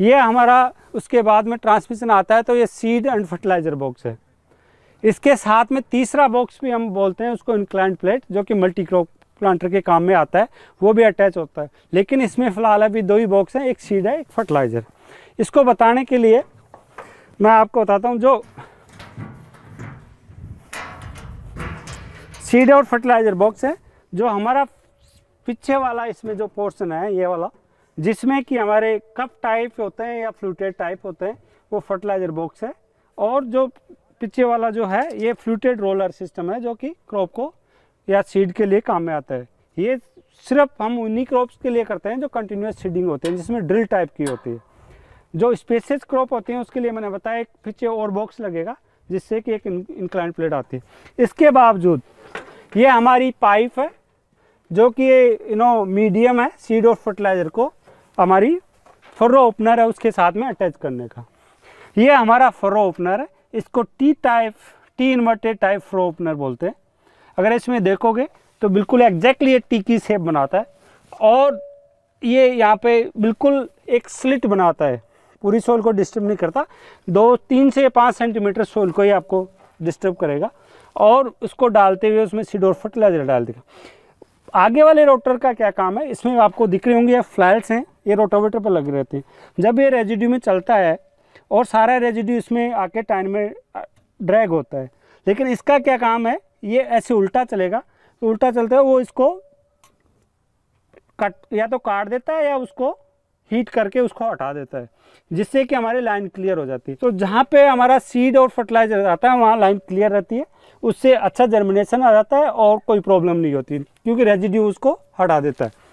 ये हमारा उसके बाद में ट्रांसमिशन आता है तो ये सीड एंड फर्टिलाइज़र बॉक्स है इसके साथ में तीसरा बॉक्स भी हम बोलते हैं उसको इनक्लाइंट प्लेट जो कि मल्टी क्रॉप प्लांटर के काम में आता है वो भी अटैच होता है लेकिन इसमें फ़िलहाल अभी दो ही बॉक्स हैं एक सीड है एक फर्टिलाइज़र इसको बताने के लिए मैं आपको बताता हूँ जो सीड और फर्टिलाइज़र बॉक्स है जो हमारा पीछे वाला इसमें जो पोर्शन है ये वाला जिसमें कि हमारे कप टाइप होते हैं या फ्लूटेड टाइप होते हैं वो फर्टिलाइज़र बॉक्स है और जो पीछे वाला जो है ये फ्लूटेड रोलर सिस्टम है जो कि क्रॉप को या सीड के लिए काम में आता है ये सिर्फ हम उन्हीं क्रॉप्स के लिए करते हैं जो कंटिन्यूस सीडिंग होते हैं जिसमें ड्रिल टाइप की होती है जो स्पेसिस क्रॉप होते हैं उसके लिए मैंने बताया एक पीछे और बॉक्स लगेगा जिससे कि एक इंक्लाइन प्लेट आती है इसके बावजूद ये हमारी पाइप है जो कि यू नो मीडियम है सीड और फर्टिलाइज़र को हमारी फ्रो ओपनर है उसके साथ में अटैच करने का ये हमारा फ्रो ओपनर है इसको T type T inverted type furrow opener बोलते हैं अगर इसमें देखोगे तो बिल्कुल एग्जैक्टली ये टी की शेप बनाता है और ये यहाँ पे बिल्कुल एक स्लिट बनाता है पूरी सोल को डिस्टर्ब नहीं करता दो तीन से पाँच सेंटीमीटर सोल को ही आपको डिस्टर्ब करेगा और उसको डालते हुए उसमें सीडोर फर्टिलाइजर डाल देगा आगे वाले रोटर का क्या काम है इसमें आपको दिख रहे होंगे ये फ्लैल्स हैं ये रोटावेटर पर लगे रहते हैं जब ये रेजिड्यू में चलता है और सारा रेजिड्यू इसमें आके टाइम में ड्रैग होता है लेकिन इसका क्या काम है ये ऐसे उल्टा चलेगा तो उल्टा चलता है वो इसको कट या तो काट देता है या उसको हीट करके उसको हटा देता है जिससे कि हमारी लाइन क्लियर हो जाती है तो जहाँ पे हमारा सीड और फर्टिलाइजर आता है वहाँ लाइन क्लियर रहती है उससे अच्छा जर्मिनेशन आ जाता है और कोई प्रॉब्लम नहीं होती क्योंकि रेजिड्यू उसको हटा देता है